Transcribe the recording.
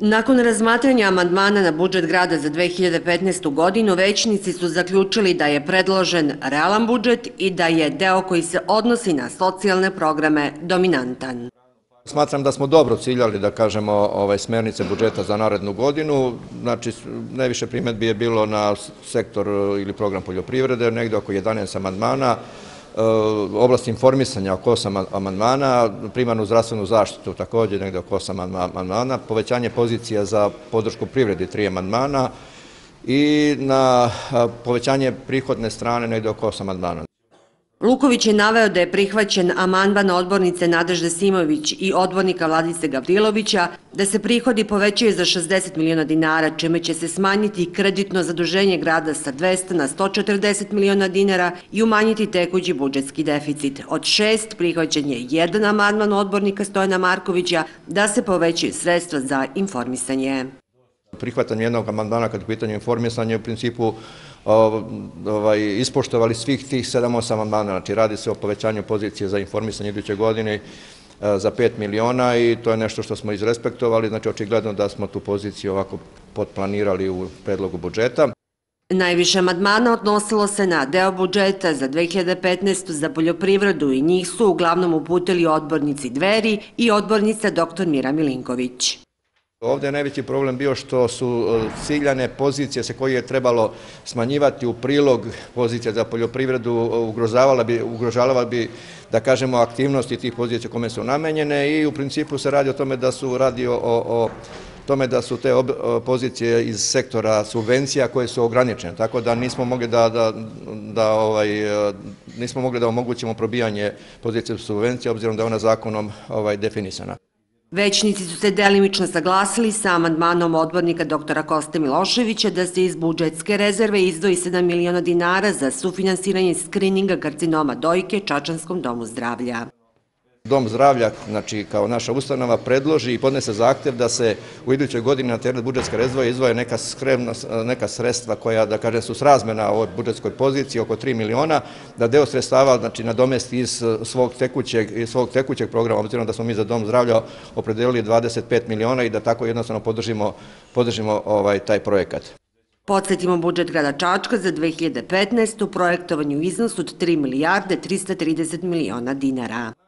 Nakon razmatranja amandmana na budžet grada za 2015. godinu, većnici su zaključili da je predložen realan budžet i da je deo koji se odnosi na socijalne programe dominantan. Smatram da smo dobro ciljali, da kažemo, ovaj, smernice budžeta za narednu godinu. Znači, najviše primetbi je bilo na sektor ili program poljoprivrede, negde oko 11 amandmana. Eh, oblast informisanja oko 8 amandmana, primarnu zdravstvenu zaštitu također negde oko 8 amandmana, povećanje pozicija za podršku privredi tri amandmana i na eh, povećanje prihodne strane negde oko 8 amandmana. Luković je naveo da je prihvaćen amandman odbornice Nadežde Simović i odbornika Vladice Gavrilovića da se prihodi povećaju za 60 miliona dinara, čime će se smanjiti kreditno zaduženje grada sa 200 na 140 miliona dinara i umanjiti tekući budžetski deficit. Od šest prihvaćen je jedan amandman odbornika Stojana Markovića da se povećaju sredstva za informisanje. Prihvatanje jednog amandmana kad je pitanje informisanje u principu ovaj, ispoštovali svih tih 7-8 amandmana. Znači, radi se o povećanju pozicije za informisanje iduće godine eh, za 5 miliona i to je nešto što smo izrespektovali, znači očigledno da smo tu poziciju ovako potplanirali u predlogu budžeta. Najviše madmana odnosilo se na deo budžeta za 2015. za poljoprivredu i njih su uglavnom uputili odbornici Dveri i odbornica dr. Mira Milinković. Ovdje je najveći problem bio što su e, ciljane pozicije se koje je trebalo smanjivati u prilog pozicija za poljoprivredu e, ugrožavala bi, ugrožavala bi, da kažemo, aktivnosti tih pozicija kome su namenjene i u principu se radi o tome da su radi o, o tome da su te ob, e, pozicije iz sektora subvencija koje su ograničene, tako da nismo mogli da, da, da, ovaj, nismo mogli da omogućimo probijanje pozicije subvencija obzirom da je ona zakonom ovaj, definisana. Većnici su se delimično saglasili sa amandmanom odbornika doktora Koste Miloševića da se iz budžetske rezerve izdoji 7 miliona dinara za sufinansiranje skrininga karcinoma dojke Čačanskom domu zdravlja. Dom zdravlja, znači kao naša ustanova, predloži i podnese zahtev da se u idućoj godini na teret budžetske rezvoje izvoje neka, skremna, neka sredstva koja, da kažem, su srazmena ovoj budžetskoj poziciji, oko 3 miliona, da deo sredstava znači, nadomesti iz eh, svog tekućeg, svog tekućeg programa, obzirom da smo mi za Dom zdravlja opredelili 25 miliona i da tako jednostavno podržimo, podržimo ovaj, taj projekat. Podsjetimo budžet grada Čačka za 2015. u projektovanju iznosu od 3 milijarde 330 miliona dinara.